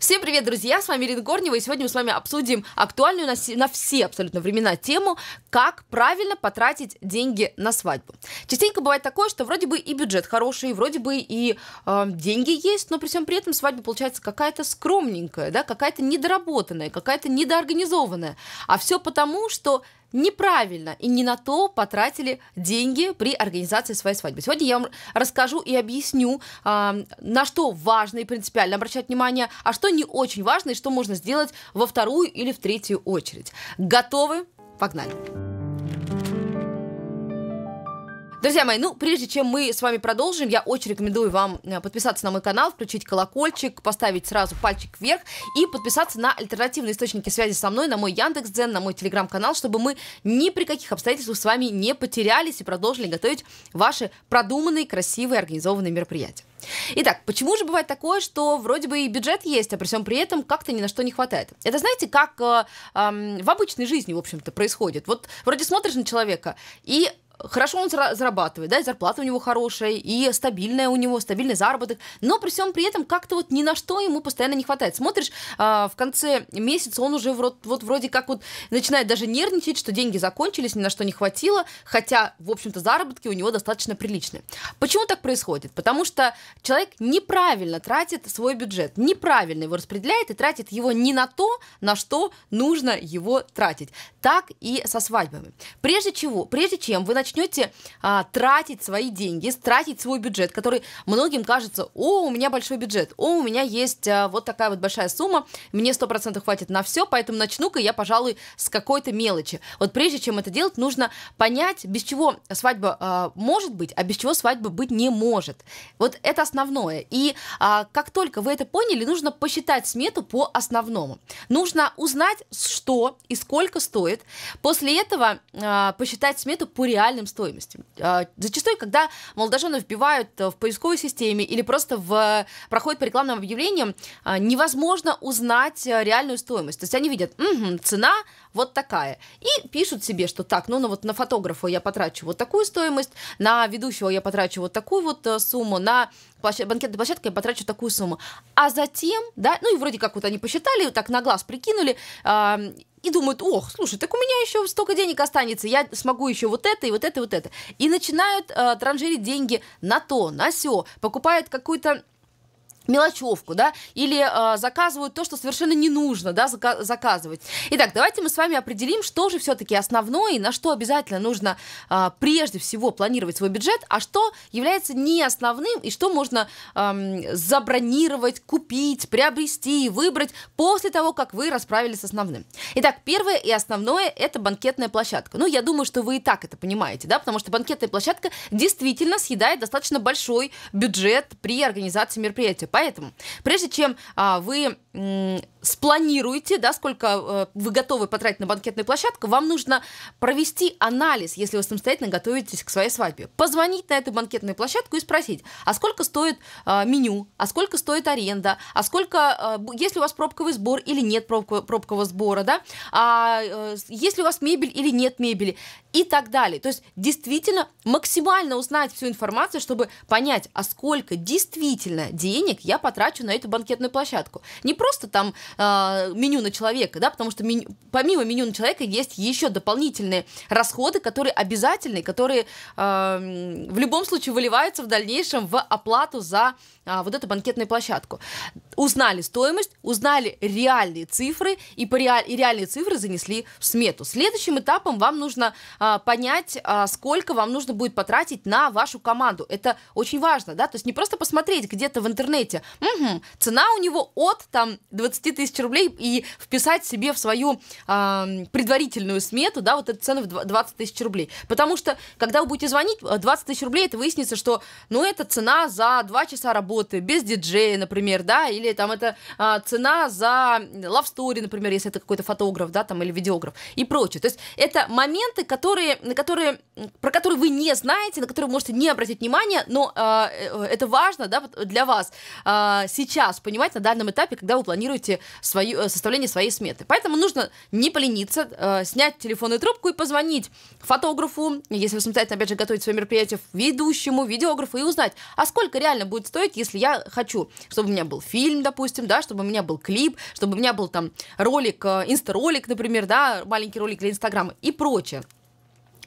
Всем привет, друзья! С вами Ирина Горнева, и сегодня мы с вами обсудим актуальную на, на все абсолютно времена тему, как правильно потратить деньги на свадьбу. Частенько бывает такое, что вроде бы и бюджет хороший, вроде бы и э, деньги есть, но при всем при этом свадьба получается какая-то скромненькая, да, какая-то недоработанная, какая-то недоорганизованная. А все потому, что неправильно и не на то потратили деньги при организации своей свадьбы. Сегодня я вам расскажу и объясню, а, на что важно и принципиально обращать внимание, а что не очень важно и что можно сделать во вторую или в третью очередь. Готовы? Погнали! Друзья мои, ну, прежде чем мы с вами продолжим, я очень рекомендую вам э, подписаться на мой канал, включить колокольчик, поставить сразу пальчик вверх и подписаться на альтернативные источники связи со мной, на мой Яндекс Дзен, на мой Телеграм-канал, чтобы мы ни при каких обстоятельствах с вами не потерялись и продолжили готовить ваши продуманные, красивые, организованные мероприятия. Итак, почему же бывает такое, что вроде бы и бюджет есть, а при всем при этом как-то ни на что не хватает? Это знаете, как э, э, в обычной жизни, в общем-то, происходит. Вот вроде смотришь на человека, и хорошо он зарабатывает, да, зарплата у него хорошая, и стабильная у него, стабильный заработок, но при всем при этом как-то вот ни на что ему постоянно не хватает. Смотришь, а, в конце месяца он уже вот, вот вроде как вот начинает даже нервничать, что деньги закончились, ни на что не хватило, хотя, в общем-то, заработки у него достаточно приличные. Почему так происходит? Потому что человек неправильно тратит свой бюджет, неправильно его распределяет и тратит его не на то, на что нужно его тратить. Так и со свадьбами. Прежде, чего, прежде чем вы начнете начнете а, тратить свои деньги, тратить свой бюджет, который многим кажется, о, у меня большой бюджет, о, у меня есть а, вот такая вот большая сумма, мне 100% хватит на все, поэтому начну-ка я, пожалуй, с какой-то мелочи. Вот прежде чем это делать, нужно понять, без чего свадьба а, может быть, а без чего свадьба быть не может. Вот это основное. И а, как только вы это поняли, нужно посчитать смету по основному. Нужно узнать, что и сколько стоит. После этого а, посчитать смету по реальным добавленным стоимостям. А, зачастую, когда молодожены вбивают э, в поисковой системе или просто в, проходят по рекламным объявлениям, а, невозможно узнать э, реальную стоимость. То есть они видят, угу, цена вот такая. И пишут себе, что так, ну, ну вот на фотографа я потрачу вот такую стоимость, на ведущего я потрачу вот такую вот э, сумму, на площад... банкетной площадке я потрачу такую сумму. А затем, да, ну и вроде как вот они посчитали, так на глаз прикинули, и думают, ох, слушай, так у меня еще столько денег останется, я смогу еще вот это и вот это и вот это. И начинают э, транжирить деньги на то, на все, покупают какую-то мелочевку, да, или э, заказывают то, что совершенно не нужно, да, зака- заказывать. Итак, давайте мы с вами определим, что же все-таки основное и на что обязательно нужно э, прежде всего планировать свой бюджет, а что является не основным и что можно э, забронировать, купить, приобрести, выбрать после того, как вы расправились с основным. Итак, первое и основное – это банкетная площадка. Ну, я думаю, что вы и так это понимаете, да, потому что банкетная площадка действительно съедает достаточно большой бюджет при организации мероприятия Поэтому, прежде чем а, вы м, спланируете, да, сколько а, вы готовы потратить на банкетную площадку, вам нужно провести анализ, если вы самостоятельно готовитесь к своей свадьбе. Позвонить на эту банкетную площадку и спросить, а сколько стоит а, меню, а сколько стоит аренда, а сколько, а, есть ли у вас пробковый сбор или нет пробкового, сбора, да, а, а, есть ли у вас мебель или нет мебели и так далее. То есть действительно максимально узнать всю информацию, чтобы понять, а сколько действительно денег я потрачу на эту банкетную площадку. Не просто там э, меню на человека, да, потому что меню, помимо меню на человека есть еще дополнительные расходы, которые обязательные, которые э, в любом случае выливаются в дальнейшем в оплату за э, вот эту банкетную площадку. Узнали стоимость, узнали реальные цифры и, по реаль... и реальные цифры занесли в смету. Следующим этапом вам нужно а, понять, а, сколько вам нужно будет потратить на вашу команду. Это очень важно, да, то есть не просто посмотреть где-то в интернете, угу, цена у него от там 20 тысяч рублей и вписать себе в свою а, предварительную смету, да, вот эту цену в 20 тысяч рублей. Потому что, когда вы будете звонить, 20 э, тысяч рублей, это выяснится, что, ну, это цена за 2 часа работы, без диджея, например, да, или там это а, цена за love story, например, если это какой-то фотограф, да, там, или видеограф и прочее. То есть это моменты, которые которые, на которые, про которые вы не знаете, на которые вы можете не обратить внимание, но а, э, это важно да, для вас э, сейчас понимать на данном этапе, когда вы планируете свою, э, составление своей сметы. Поэтому нужно не полениться, э, снять телефонную трубку и позвонить фотографу, если вы самостоятельно, опять же, готовите свое мероприятие, ведущему, видеографу и узнать, а сколько реально будет стоить, если я хочу, чтобы у меня был фильм, допустим, да, чтобы у меня был клип, чтобы у меня был там ролик, э, инстаролик, например, да, маленький ролик для Инстаграма и прочее.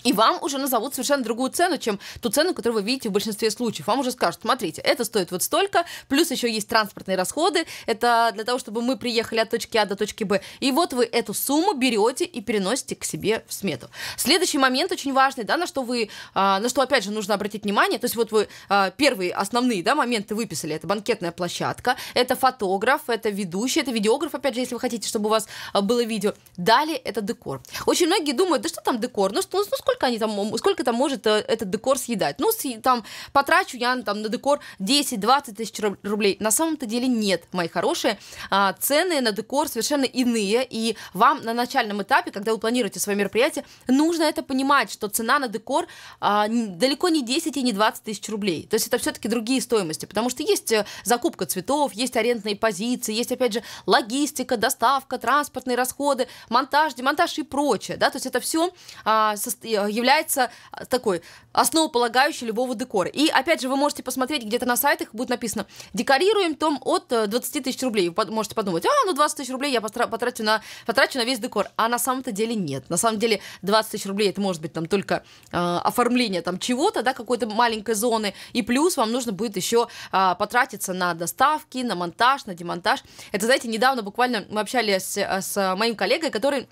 И вам уже назовут совершенно другую цену, чем ту цену, которую вы видите в большинстве случаев. Вам уже скажут, смотрите, это стоит вот столько, плюс еще есть транспортные расходы, это для того, чтобы мы приехали от точки А до точки Б. И вот вы эту сумму берете и переносите к себе в смету. Следующий момент очень важный, да, на что вы, а, на что опять же нужно обратить внимание, то есть вот вы а, первые основные, да, моменты выписали, это банкетная площадка, это фотограф, это ведущий, это видеограф, опять же, если вы хотите, чтобы у вас а, было видео. Далее это декор. Очень многие думают, да что там декор, ну, что, ну сколько сколько они там, сколько там может э, этот декор съедать? Ну, там, потрачу я там на декор 10-20 тысяч рублей. На самом-то деле нет, мои хорошие. А, цены на декор совершенно иные, и вам на начальном этапе, когда вы планируете свое мероприятие, нужно это понимать, что цена на декор а, далеко не 10 и не 20 тысяч рублей. То есть это все-таки другие стоимости, потому что есть э, закупка цветов, есть арендные позиции, есть, опять же, логистика, доставка, транспортные расходы, монтаж, демонтаж и прочее, да, то есть это все а, Э, является э, такой основополагающей любого декора. И опять же, вы можете посмотреть, где-то на сайтах будет написано «Декорируем том от 20 э, тысяч рублей». Вы можете подумать, а, ну 20 тысяч рублей я потрачу на, потрачу на весь декор. А на самом-то деле нет. На самом деле 20 тысяч рублей это может быть там только э, оформление там чего-то, да, какой-то маленькой зоны. И плюс вам нужно будет еще э, потратиться на доставки, на монтаж, на демонтаж. Это, знаете, недавно буквально мы общались с, с моим коллегой, который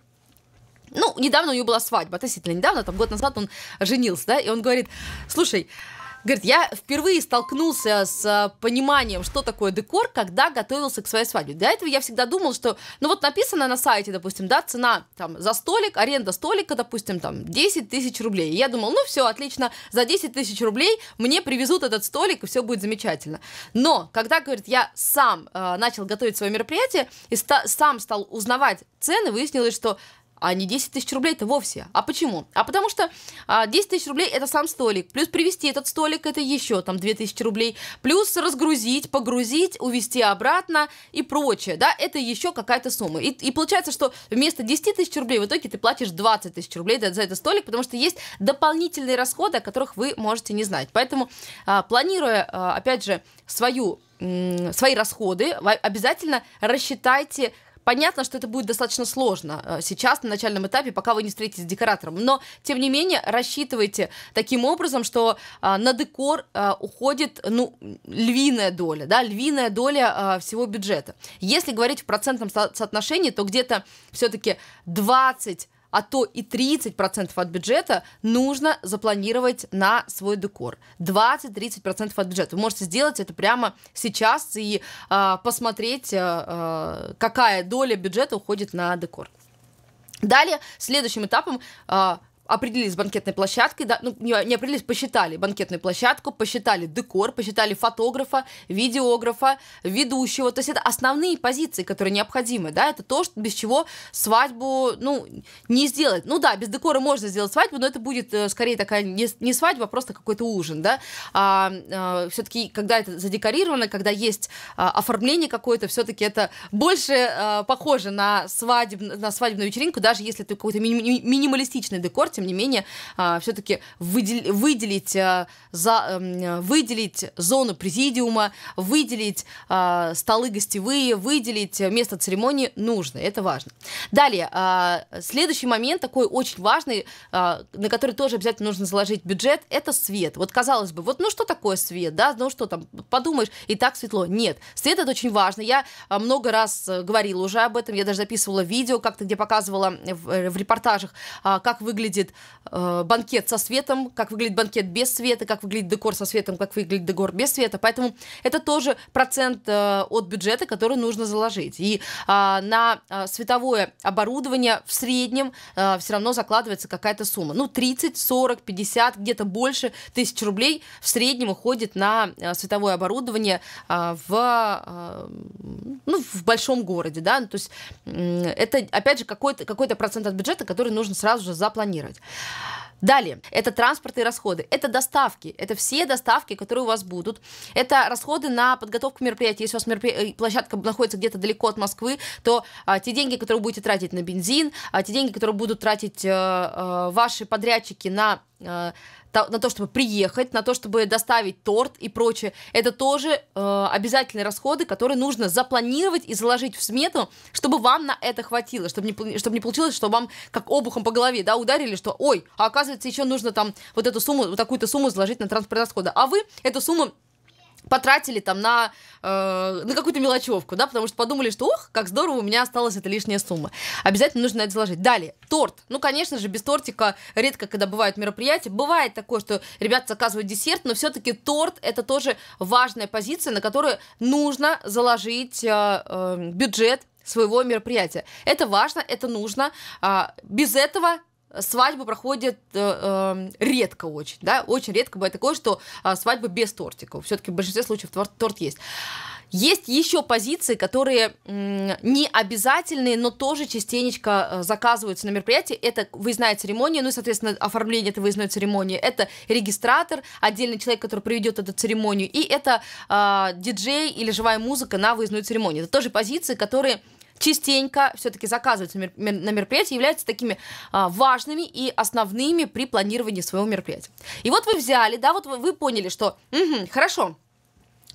ну, недавно у него была свадьба, относительно недавно, там год назад он женился, да, и он говорит, слушай, Говорит, я впервые столкнулся с э, пониманием, что такое декор, когда готовился к своей свадьбе. До этого я всегда думал, что, ну вот написано на сайте, допустим, да, цена там за столик, аренда столика, допустим, там 10 тысяч рублей. И я думал, ну все, отлично, за 10 тысяч рублей мне привезут этот столик, и все будет замечательно. Но когда, говорит, я сам э, начал готовить свое мероприятие и ста- сам стал узнавать цены, выяснилось, что а не 10 тысяч рублей-то вовсе. А почему? А потому что 10 а, тысяч рублей это сам столик, плюс привезти этот столик это еще там 2 тысячи рублей, плюс разгрузить, погрузить, увезти обратно и прочее, да, это еще какая-то сумма. И, и получается, что вместо 10 тысяч рублей в итоге ты платишь 20 тысяч рублей за этот столик, потому что есть дополнительные расходы, о которых вы можете не знать. Поэтому, а, планируя, а, опять же, свою, свои расходы, обязательно рассчитайте Понятно, что это будет достаточно сложно э, сейчас, на начальном этапе, пока вы не встретитесь с декоратором. Но, тем не менее, рассчитывайте таким образом, что а, на декор а, уходит ну, львиная доля, да, львиная доля а, всего бюджета. Если говорить в процентном соотношении, то где-то все-таки 20 а то и 30% от бюджета нужно запланировать на свой декор. 20-30% от бюджета. Вы можете сделать это прямо сейчас и а, э, посмотреть, э, какая доля бюджета уходит на декор. Далее, следующим этапом э, определились с банкетной площадкой, да, ну, не, не определились, посчитали банкетную площадку, посчитали декор, посчитали фотографа, видеографа, ведущего. То есть это основные позиции, которые необходимы, да, это то, что, без чего свадьбу, ну, не сделать. Ну да, без декора можно сделать свадьбу, но это будет э, скорее такая не, не свадьба, а просто какой-то ужин, да. А, а, э, все-таки, когда это задекорировано, когда есть а, оформление какое-то, все-таки это больше а, похоже на, свадеб, на свадебную вечеринку, даже если это какой-то ми- ми- минималистичный декор, тем тем не менее, а, все-таки выделить, а, за, эм, выделить зону президиума, выделить а, столы гостевые, выделить место церемонии нужно, это важно. Далее, следующий момент, такой очень важный, на который тоже обязательно нужно заложить бюджет, это свет. Вот казалось бы, вот ну что такое свет, да, ну что там, подумаешь, и так светло. Нет, свет это очень важно. Я много раз э, говорила уже об этом, я даже записывала видео как-то, где показывала в, э, в репортажах, как выглядит э, банкет со светом, как выглядит банкет без света, как выглядит декор со светом, как выглядит декор без света. Поэтому это тоже процент э, от бюджета, который нужно заложить. И э, на а, световое оборудование в среднем э, все равно закладывается какая-то сумма. Ну, 30, 40, 50, где-то больше тысяч рублей в среднем уходит на э, световое оборудование э, в, э, ну, в большом городе. Да? то есть э, это, опять же, какой-то какой, -то, какой -то процент от бюджета, который нужно сразу же запланировать строить. Далее, это транспортные расходы, это доставки, это все доставки, которые у вас будут, это расходы на подготовку мероприятий. Если у вас меропри... Э, площадка находится где-то далеко от Москвы, то а, те деньги, которые вы будете тратить на бензин, а, те деньги, которые будут тратить а, а, ваши подрядчики на а, на то, чтобы приехать, на то, чтобы доставить торт и прочее. Это тоже э, обязательные расходы, которые нужно запланировать и заложить в смету, чтобы вам на это хватило, чтобы не, чтобы не получилось, что вам как обухом по голове да, ударили, что ой, а оказывается, еще нужно там вот эту сумму, вот такую-то сумму заложить на транспорт расхода. А вы эту сумму потратили там на, э, на какую-то мелочевку, да, потому что подумали, что ох, как здорово, у меня осталась эта лишняя сумма. Обязательно нужно это заложить. Далее, торт. Ну, конечно же, без тортика редко, когда бывают мероприятия. Бывает такое, что ребята заказывают десерт, но все-таки торт это тоже важная позиция, на которую нужно заложить э, э, бюджет своего мероприятия. Это важно, это нужно. А, без этого свадьбы проходят э, эм, редко очень, да, очень редко бывает такое, что э, а, свадьба без тортиков. Все-таки в большинстве случаев торт, торт есть. Есть еще позиции, которые э, не обязательные, но тоже частенечко э, заказываются на мероприятии. Это выездная церемония, ну и, соответственно, оформление этой выездной церемонии. Это регистратор, отдельный человек, который проведет эту церемонию. И это э, диджей или живая музыка на выездную церемонию. Это тоже позиции, которые частенько все-таки заказываются на мероприятие, являются такими а, важными и основными при планировании своего мероприятия. И вот вы взяли, да, вот вы, вы поняли, что угу, хорошо,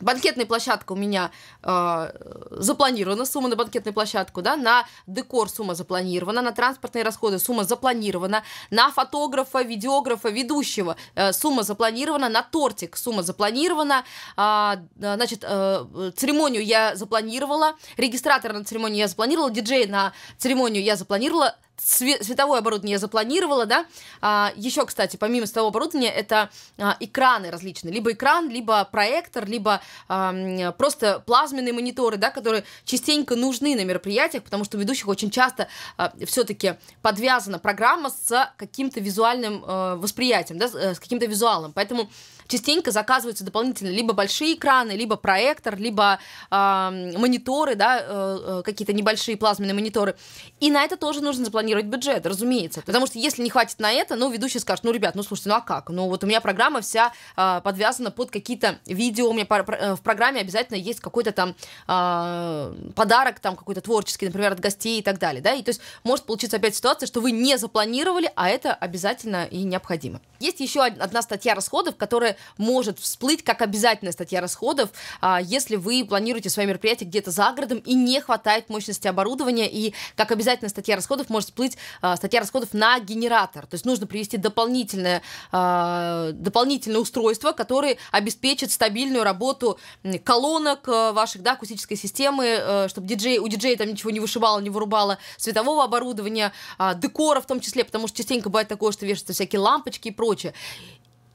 Банкетная площадка у меня э, запланирована, сумма на банкетную площадку, да, на декор сумма запланирована, на транспортные расходы сумма запланирована, на фотографа, видеографа, ведущего э, сумма запланирована, на тортик сумма запланирована, а, э, значит, э, церемонию я запланировала, регистратор на церемонию я запланировала, диджей на церемонию я запланировала, световое оборудование я запланировала, да. А, еще, кстати, помимо светового оборудования, это а, экраны различные. Либо экран, либо проектор, либо а, просто плазменные мониторы, да, которые частенько нужны на мероприятиях, потому что у ведущих очень часто а, все-таки подвязана программа с каким-то визуальным а, восприятием, да, э, с каким-то визуалом. Поэтому частенько заказываются дополнительно либо большие экраны, либо проектор, либо э, мониторы, да, э, э, какие-то небольшие плазменные мониторы. И на это тоже нужно запланировать бюджет, разумеется. Потому что если не хватит на это, ну, ведущий скажет, ну, ребят, ну, слушайте, ну, а как? Ну, вот у меня программа вся э, подвязана под какие-то видео, у меня э, в программе обязательно есть какой-то там э, подарок, там какой-то творческий, например, от гостей и так далее, да, и то есть может получиться опять ситуация, что вы не запланировали, а это обязательно и необходимо. Есть еще одна статья расходов, которая может всплыть как обязательная статья расходов, а, если вы планируете свое мероприятие где-то за городом и не хватает мощности оборудования, и как обязательная статья расходов может всплыть а, статья расходов на генератор. То есть нужно привести дополнительное, а, дополнительное устройство, которое обеспечит стабильную работу колонок э, ваших, да, акустической системы, э, чтобы диджей, у диджея там ничего не вышибало, не вырубало, светового оборудования, декора в том числе, потому что частенько бывает такое, что вешаются всякие лампочки и прочее.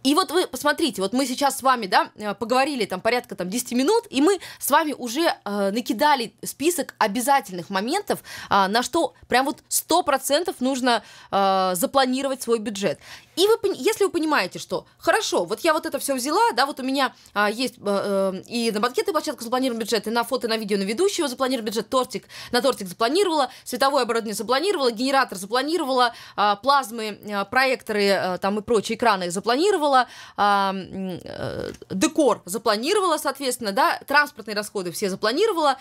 И вот вы посмотрите, вот мы сейчас с вами, да, э, поговорили там порядка там 10 минут, и мы с вами уже э, накидали список обязательных моментов, э, на что прям вот 100% нужно э, запланировать свой бюджет. И вы, если вы понимаете, что хорошо, вот я вот это все взяла, да, вот у меня а, есть а, и на банкеты площадку запланирован бюджет, и на фото, на видео, на ведущего запланирован бюджет, тортик, на тортик запланировала, световое оборудование запланировала, генератор запланировала, а, плазмы, а, проекторы а, там и прочие экраны запланировала, а, а, декор запланировала, соответственно, да, транспортные расходы все запланировала,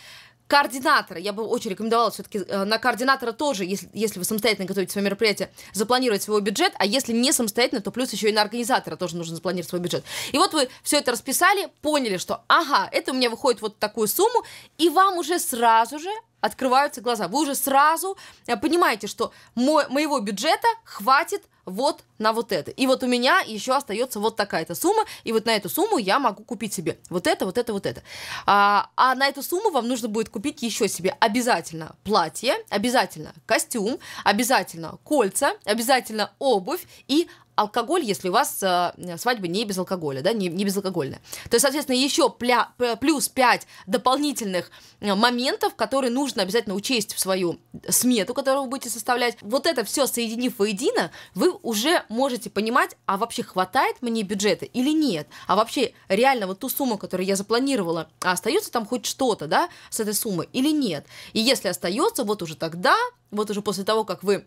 Координатора. Я бы очень рекомендовала все-таки э, на координатора тоже, если, если вы самостоятельно готовите свое мероприятие, запланировать свой бюджет, а если не самостоятельно, то плюс еще и на организатора тоже нужно запланировать свой бюджет. И вот вы все это расписали, поняли, что ага, это у меня выходит вот такую сумму, и вам уже сразу же открываются глаза. Вы уже сразу э, понимаете, что мо- моего бюджета хватит вот на вот это. И вот у меня еще остается вот такая-то сумма, и вот на эту сумму я могу купить себе вот это, вот это, вот это. А, а на эту сумму вам нужно будет купить еще себе обязательно платье, обязательно костюм, обязательно кольца, обязательно обувь и алкоголь, если у вас э, свадьба не без алкоголя, да, не, не безалкогольная. То есть, соответственно, еще плюс 5 дополнительных э, моментов, которые нужно обязательно учесть в свою смету, которую вы будете составлять. Вот это все соединив воедино, вы уже можете понимать, а вообще хватает мне бюджета или нет, а вообще реально вот ту сумму, которую я запланировала, а остается там хоть что-то, да, с этой суммы или нет. И если остается, вот уже тогда, вот уже после того, как вы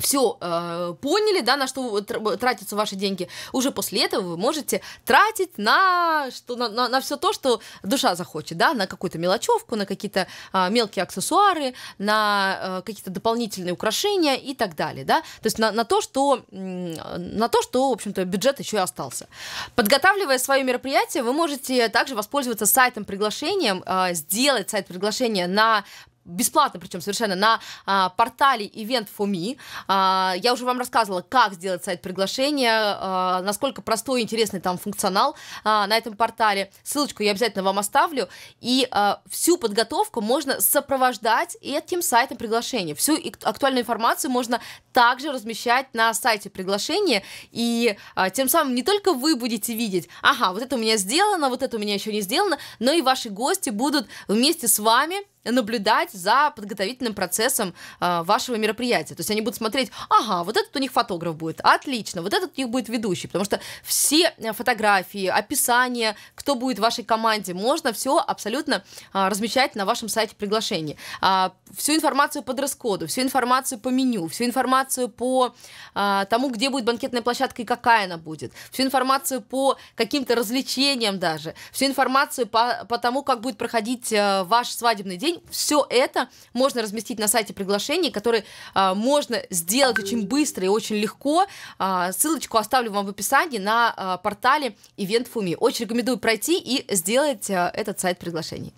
все э, поняли, да, на что тратятся ваши деньги, уже после этого вы можете тратить на что на, на, на все то, что душа захочет, да, на какую-то мелочевку, на какие-то э, мелкие аксессуары, на э, какие-то дополнительные украшения и так далее, да, то есть на, на то, что на то, что, в общем-то, бюджет еще и остался. Подготавливая свое мероприятие, вы можете также воспользоваться сайтом приглашением, э, сделать сайт приглашения на бесплатно, причем совершенно, на а, портале Event4Me. А, я уже вам рассказывала, как сделать сайт приглашения, а, насколько простой и интересный там функционал а, на этом портале. Ссылочку я обязательно вам оставлю. И а, всю подготовку можно сопровождать этим сайтом приглашения. Всю актуальную информацию можно также размещать на сайте приглашения, и а, тем самым не только вы будете видеть, ага, вот это у меня сделано, вот это у меня еще не сделано, но и ваши гости будут вместе с вами наблюдать за подготовительным процессом э, вашего мероприятия. То есть они будут смотреть, ага, вот этот у них фотограф будет, отлично, вот этот у них будет ведущий, потому что все э, фотографии, описание, кто будет в вашей команде, можно все абсолютно э, размещать на вашем сайте приглашений. Э, всю информацию по дресс-коду, всю информацию по меню, всю информацию по э, тому, где будет банкетная площадка и какая она будет, всю информацию по каким-то развлечениям даже, всю информацию по, по тому, как будет проходить э, ваш свадебный день, фильм. Все это можно разместить на сайте приглашений, который а, можно сделать очень быстро и очень легко. А, ссылочку оставлю вам в описании на а, портале Event.fumi. Очень рекомендую пройти и сделать а, этот сайт приглашений.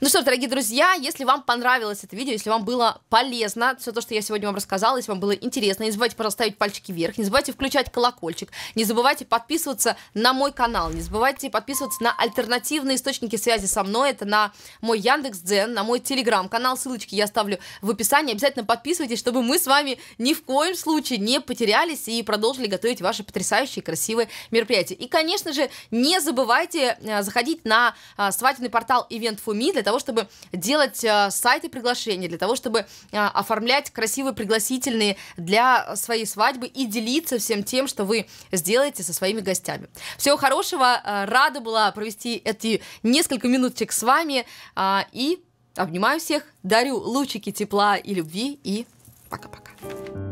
Ну что, дорогие друзья, если вам понравилось это видео, если вам было полезно, все то, что я сегодня вам рассказала, если вам было интересно, не забывайте, пожалуйста, ставить пальчики вверх, не забывайте включать колокольчик, не забывайте подписываться на мой канал, не забывайте подписываться на альтернативные источники связи со мной, это на мой Яндекс.Дзен, на мой мой телеграм-канал, ссылочки я оставлю в описании. Обязательно подписывайтесь, чтобы мы с вами ни в коем случае не потерялись и продолжили готовить ваши потрясающие, красивые мероприятия. И, конечно же, не забывайте э, заходить на э, свадебный портал Event4Me для того, чтобы делать э, сайты приглашений, для того, чтобы оформлять красивые пригласительные для своей свадьбы и делиться всем тем, что вы сделаете со своими гостями. Всего хорошего, рада была провести эти несколько минуточек с вами и Обнимаю всех, дарю лучики тепла и любви и пока-пока.